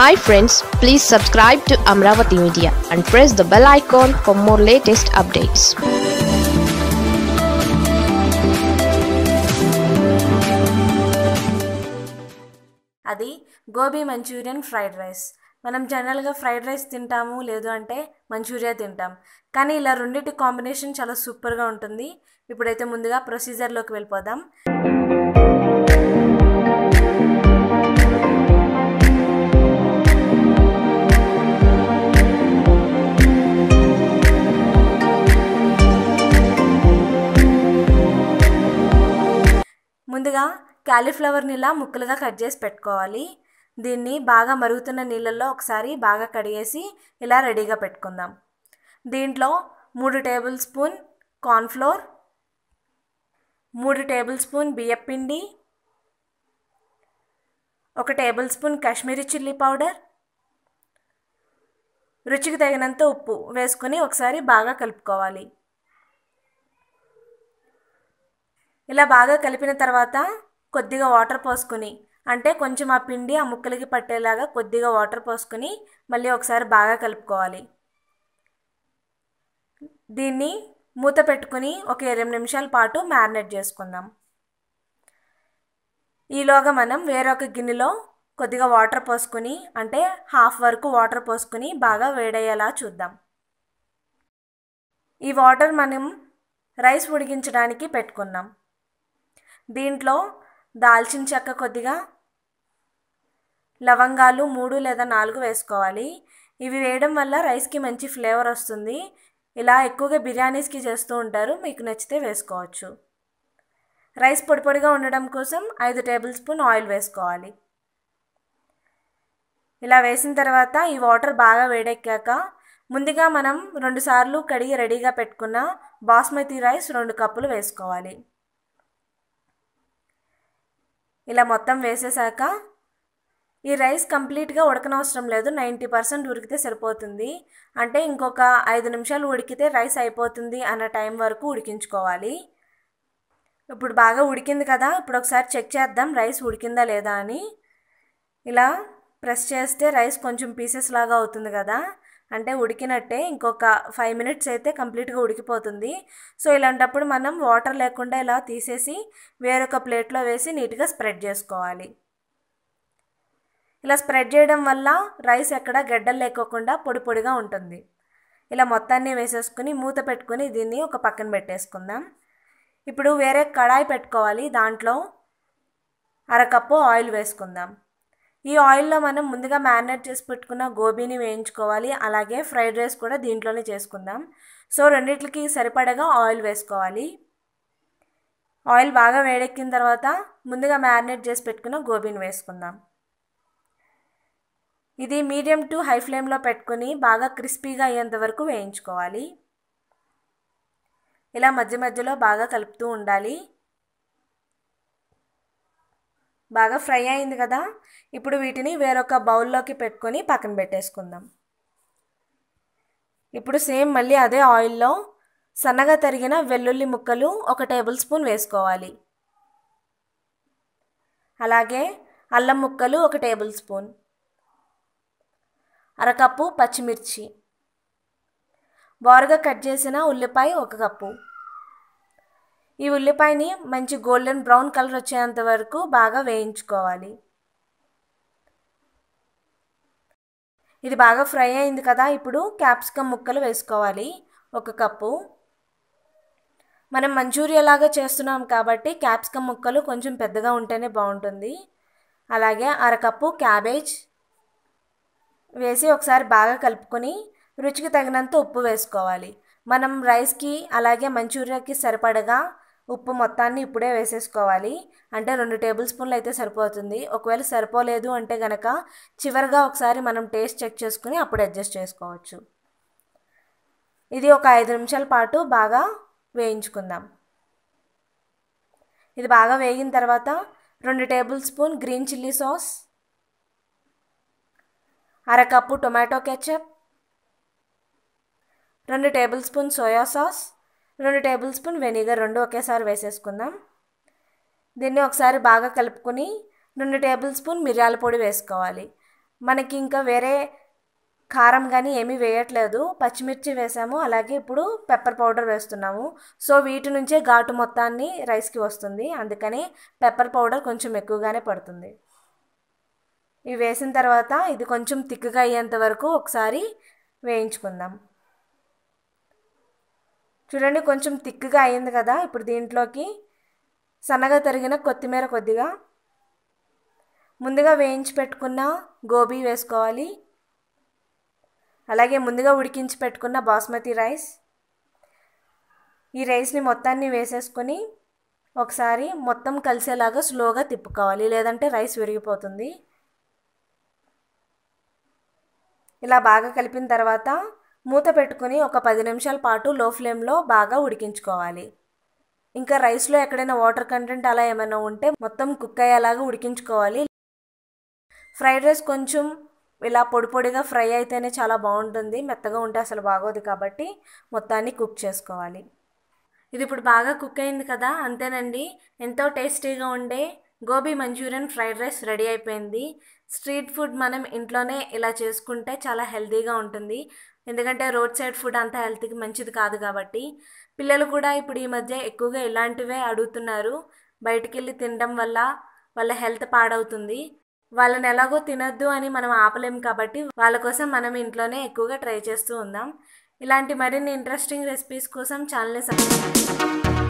hi friends please subscribe to Amaravati media and press the bell icon for more latest updates అది gobi manchurian fried rice మనం జనరల్గా fried rice తింటాము లేదు అంటే Manchuria తింటాం కానీ ఇలా రెండింటి కాంబినేషన్ చాలా సూపర్గా ఉంటుంది ఇప్పుడైతే ముందుగా ప్రొసీజర్లోకి వెళ్ళిపోదాం ముందుగా క్యాలీఫ్లవర్ని ఇలా ముక్కలుగా కట్ చేసి పెట్టుకోవాలి దీన్ని బాగా మరుగుతున్న నీళ్ళల్లో ఒకసారి బాగా కడిగేసి ఇలా రెడీగా పెట్టుకుందాం దీంట్లో మూడు టేబుల్ స్పూన్ కార్న్ఫ్లోర్ మూడు టేబుల్ స్పూన్ బియ్యపిండి ఒక tablespoon Kashmiri chilli powder రుచికి తగినంత ఉప్పు వేసుకొని ఒకసారి బాగా కలుపుకోవాలి ఇలా బాగా కలిపిన తర్వాత కొద్దిగా వాటర్ పోసుకుని అంటే కొంచెం ఆ పిండి ఆ ముక్కలకి పట్టేలాగా కొద్దిగా వాటర్ పోసుకుని మళ్ళీ ఒకసారి బాగా కలుపుకోవాలి దీన్ని మూత పెట్టుకుని ఒక ఇరవై నిమిషాల పాటు మ్యారినేట్ చేసుకుందాం ఈలోగా మనం వేరొక గిన్నెలో కొద్దిగా వాటర్ పోసుకుని అంటే హాఫ్ వరకు వాటర్ పోసుకుని బాగా వేడయ్యేలా చూద్దాం ఈ వాటర్ మనం రైస్ ఉడికించడానికి పెట్టుకున్నాం దీంట్లో దాల్చిన చెక్క కొద్దిగా లవంగాలు మూడు లేదా నాలుగు వేసుకోవాలి ఇవి వేయడం వల్ల రైస్కి మంచి ఫ్లేవర్ వస్తుంది ఇలా ఎక్కువగా బిర్యానీస్కి చేస్తూ ఉంటారు మీకు నచ్చితే వేసుకోవచ్చు రైస్ పొడి పొడిగా ఉండడం కోసం ఐదు టేబుల్ స్పూన్ ఆయిల్ వేసుకోవాలి ఇలా వేసిన తర్వాత ఈ వాటర్ బాగా వేడెక్కాక ముందుగా మనం రెండుసార్లు కడిగి రెడీగా పెట్టుకున్న బాస్మతి రైస్ రెండు కప్పులు వేసుకోవాలి ఇలా మొత్తం వేసేసాక ఈ రైస్ కంప్లీట్గా ఉడకనవసరం లేదు నైంటీ పర్సెంట్ ఉడికితే సరిపోతుంది అంటే ఇంకొక ఐదు నిమిషాలు ఉడికితే రైస్ అయిపోతుంది అన్న టైం వరకు ఉడికించుకోవాలి ఇప్పుడు బాగా ఉడికింది కదా ఇప్పుడు ఒకసారి చెక్ చేద్దాం రైస్ ఉడికిందా లేదా అని ఇలా ప్రెస్ చేస్తే రైస్ కొంచెం పీసెస్ లాగా అవుతుంది కదా అంటే ఉడికినట్టే ఇంకొక ఫైవ్ మినిట్స్ అయితే కంప్లీట్గా ఉడికిపోతుంది సో ఇలాంటప్పుడు మనం వాటర్ లేకుండా ఇలా తీసేసి వేరొక ప్లేట్లో వేసి నీట్గా స్ప్రెడ్ చేసుకోవాలి ఇలా స్ప్రెడ్ చేయడం వల్ల రైస్ ఎక్కడ గడ్డలు లేకోకుండా పొడి పొడిగా ఉంటుంది ఇలా మొత్తాన్ని వేసేసుకుని మూత పెట్టుకుని దీన్ని ఒక పక్కన పెట్టేసుకుందాం ఇప్పుడు వేరే కడాయి పెట్టుకోవాలి దాంట్లో అరకప్పు ఆయిల్ వేసుకుందాం ఈ ఆయిల్లో మనం ముందుగా మ్యారినేట్ చేసి పెట్టుకున్న గోబీని వేయించుకోవాలి అలాగే ఫ్రైడ్ రైస్ కూడా దీంట్లోనే చేసుకుందాం సో రెండిట్లకి సరిపడగా ఆయిల్ వేసుకోవాలి ఆయిల్ బాగా వేడెక్కిన తర్వాత ముందుగా మ్యారినేట్ చేసి పెట్టుకున్న గోబీని వేసుకుందాం ఇది మీడియం టు హై ఫ్లేమ్లో పెట్టుకుని బాగా క్రిస్పీగా అయ్యేంత వరకు వేయించుకోవాలి ఇలా మధ్య మధ్యలో బాగా కలుపుతూ ఉండాలి బాగా ఫ్రై అయింది కదా ఇప్పుడు వీటిని వేరొక బౌల్లోకి పెట్టుకొని పక్కన పెట్టేసుకుందాం ఇప్పుడు సేమ్ మళ్ళీ అదే ఆయిల్లో సన్నగా తరిగిన వెల్లుల్లి ముక్కలు ఒక టేబుల్ స్పూన్ వేసుకోవాలి అలాగే అల్లం ముక్కలు ఒక టేబుల్ స్పూన్ అరకప్పు పచ్చిమిర్చి బోరగా కట్ చేసిన ఉల్లిపాయ ఒక కప్పు ఈ ఉల్లిపాయని మంచి గోల్డెన్ బ్రౌన్ కలర్ వచ్చేంత వరకు బాగా వేయించుకోవాలి ఇది బాగా ఫ్రై అయింది కదా ఇప్పుడు క్యాప్సికమ్ ముక్కలు వేసుకోవాలి ఒక కప్పు మనం మంచూరియా లాగా చేస్తున్నాం కాబట్టి క్యాప్సికమ్ ముక్కలు కొంచెం పెద్దగా ఉంటేనే బాగుంటుంది అలాగే అరకప్పు క్యాబేజ్ వేసి ఒకసారి బాగా కలుపుకొని రుచికి తగినంత ఉప్పు వేసుకోవాలి మనం రైస్కి అలాగే మంచూరియాకి సరిపడగా ఉప్పు మొత్తాన్ని ఇప్పుడే వేసేసుకోవాలి అంటే రెండు టేబుల్ స్పూన్లు అయితే సరిపోతుంది ఒకవేళ సరిపోలేదు అంటే గనక చివరిగా ఒకసారి మనం టేస్ట్ చెక్ చేసుకుని అప్పుడు అడ్జస్ట్ చేసుకోవచ్చు ఇది ఒక ఐదు నిమిషాల పాటు బాగా వేయించుకుందాం ఇది బాగా వేగిన తర్వాత రెండు tablespoon green chilli sauce అరకప్పు టొమాటో కెచప్ రెండు టేబుల్ స్పూన్ సోయా సాస్ రెండు టేబుల్ స్పూన్ వెనిగర్ రెండు ఒకేసారి వేసేసుకుందాం దీన్ని ఒకసారి బాగా కలుపుకొని రెండు టేబుల్ స్పూన్ మిరియాల పొడి వేసుకోవాలి మనకి ఇంకా వేరే కారం కానీ ఏమీ వేయట్లేదు పచ్చిమిర్చి వేసాము అలాగే ఇప్పుడు పెప్పర్ పౌడర్ వేస్తున్నాము సో వీటి నుంచే ఘాటు మొత్తాన్ని రైస్కి వస్తుంది అందుకని పెప్పర్ పౌడర్ కొంచెం ఎక్కువగానే పడుతుంది ఇవి వేసిన తర్వాత ఇది కొంచెం తిక్కుగా అయ్యేంత వరకు ఒకసారి వేయించుకుందాం చూడండి కొంచెం తిక్కుగా అయింది కదా ఇప్పుడు దీంట్లోకి సన్నగా తరిగిన కొత్తిమీర కొద్దిగా ముందుగా వేయించి పెట్టుకున్న గోబీ వేసుకోవాలి అలాగే ముందుగా ఉడికించి పెట్టుకున్న బాస్మతి రైస్ ఈ రైస్ని మొత్తాన్ని వేసేసుకొని ఒకసారి మొత్తం కలిసేలాగా స్లోగా తిప్పుకోవాలి లేదంటే రైస్ విరిగిపోతుంది ఇలా బాగా కలిపిన తర్వాత మూత పెట్టుకుని ఒక పది నిమిషాల పాటు లో ఫ్లేమ్లో బాగా ఉడికించుకోవాలి ఇంకా రైస్లో ఎక్కడైనా వాటర్ కంటెంట్ అలా ఏమైనా ఉంటే మొత్తం కుక్ అయ్యేలాగా ఉడికించుకోవాలి ఫ్రైడ్ రైస్ కొంచెం ఇలా పొడి పొడిగా ఫ్రై అయితేనే చాలా బాగుంటుంది మెత్తగా ఉంటే అసలు బాగోదు కాబట్టి మొత్తాన్ని కుక్ చేసుకోవాలి ఇది ఇప్పుడు బాగా కుక్ అయింది కదా అంతేనండి ఎంతో టేస్టీగా ఉండే gobi manchurian fried rice ready అయిపోయింది స్ట్రీట్ ఫుడ్ మనం ఇంట్లోనే ఇలా చేసుకుంటే చాలా హెల్తీగా ఉంటుంది ఎందుకంటే రోడ్ సైడ్ ఫుడ్ అంతా హెల్త్కి మంచిది కాదు కాబట్టి పిల్లలు కూడా ఇప్పుడు ఈ మధ్య ఎక్కువగా ఇలాంటివే అడుగుతున్నారు బయటికి వెళ్ళి తినడం వల్ల వాళ్ళ హెల్త్ పాడవుతుంది వాళ్ళని ఎలాగో తినద్దు అని మనం ఆపలేం కాబట్టి వాళ్ళ కోసం మనం ఇంట్లోనే ఎక్కువగా ట్రై చేస్తూ ఉందాం ఇలాంటి మరిన్ని ఇంట్రెస్టింగ్ రెసిపీస్ కోసం ఛానల్ని సబ్స్క్రైబ్